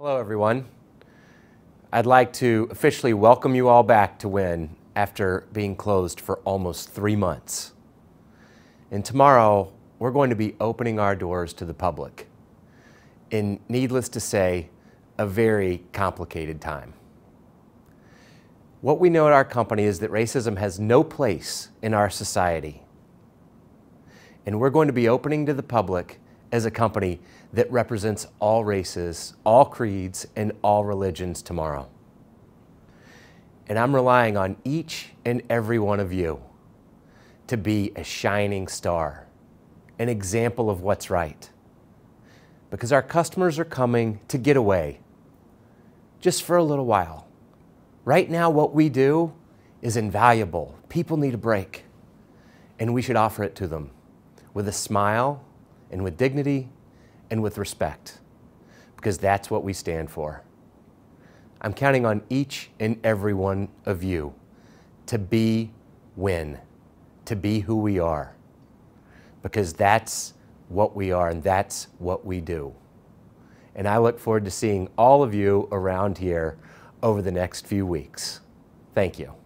Hello, everyone. I'd like to officially welcome you all back to WIN after being closed for almost three months. And tomorrow, we're going to be opening our doors to the public in, needless to say, a very complicated time. What we know at our company is that racism has no place in our society. And we're going to be opening to the public as a company that represents all races, all creeds, and all religions tomorrow. And I'm relying on each and every one of you to be a shining star, an example of what's right. Because our customers are coming to get away just for a little while. Right now, what we do is invaluable. People need a break, and we should offer it to them with a smile and with dignity and with respect, because that's what we stand for. I'm counting on each and every one of you to be win, to be who we are, because that's what we are and that's what we do. And I look forward to seeing all of you around here over the next few weeks. Thank you.